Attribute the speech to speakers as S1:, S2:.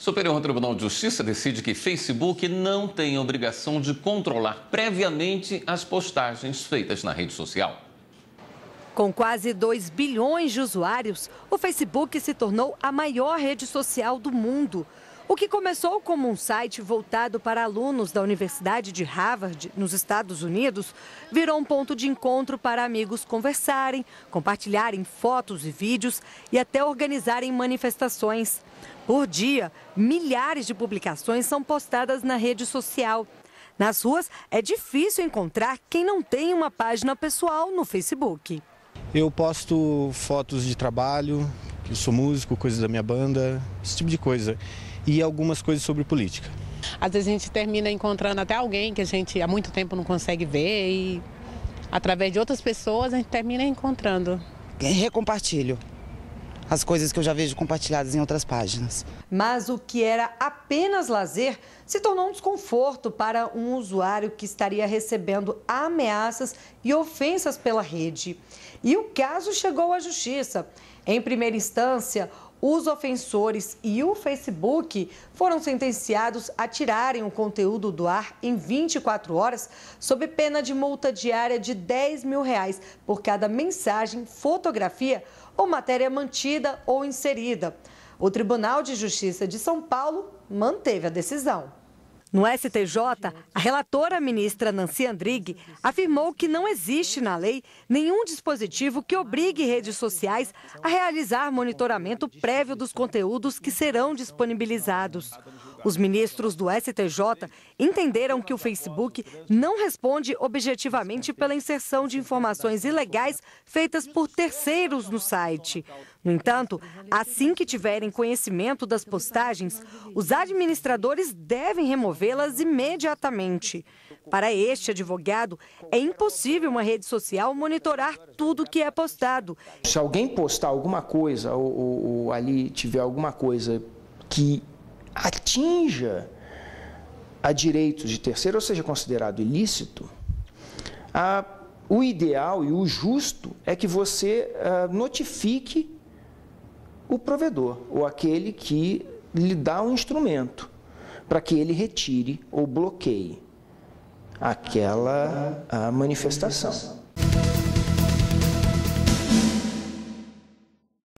S1: O Superior Tribunal de Justiça decide que Facebook não tem obrigação de controlar previamente as postagens feitas na rede social.
S2: Com quase 2 bilhões de usuários, o Facebook se tornou a maior rede social do mundo. O que começou como um site voltado para alunos da Universidade de Harvard, nos Estados Unidos, virou um ponto de encontro para amigos conversarem, compartilharem fotos e vídeos e até organizarem manifestações. Por dia, milhares de publicações são postadas na rede social. Nas ruas, é difícil encontrar quem não tem uma página pessoal no Facebook.
S1: Eu posto fotos de trabalho, eu sou músico, coisas da minha banda, esse tipo de coisa e algumas coisas sobre política.
S2: Às vezes a gente termina encontrando até alguém que a gente há muito tempo não consegue ver e através de outras pessoas a gente termina encontrando.
S1: Recompartilho as coisas que eu já vejo compartilhadas em outras páginas.
S2: Mas o que era apenas lazer se tornou um desconforto para um usuário que estaria recebendo ameaças e ofensas pela rede. E o caso chegou à justiça. Em primeira instância, os ofensores e o Facebook foram sentenciados a tirarem o conteúdo do ar em 24 horas, sob pena de multa diária de 10 mil reais por cada mensagem, fotografia ou matéria mantida ou inserida. O Tribunal de Justiça de São Paulo manteve a decisão. No STJ, a relatora ministra Nancy Andrighi afirmou que não existe na lei nenhum dispositivo que obrigue redes sociais a realizar monitoramento prévio dos conteúdos que serão disponibilizados. Os ministros do STJ entenderam que o Facebook não responde objetivamente pela inserção de informações ilegais feitas por terceiros no site. No entanto, assim que tiverem conhecimento das postagens, os administradores devem removê-las imediatamente. Para este advogado, é impossível uma rede social monitorar tudo que é postado. Se alguém postar
S1: alguma coisa ou, ou, ou ali tiver alguma coisa que atinja a direitos de terceiro ou seja considerado ilícito, a, o ideal e o justo é que você ah, notifique o provedor ou aquele que lhe dá um instrumento para que ele retire ou bloqueie aquela
S2: manifestação.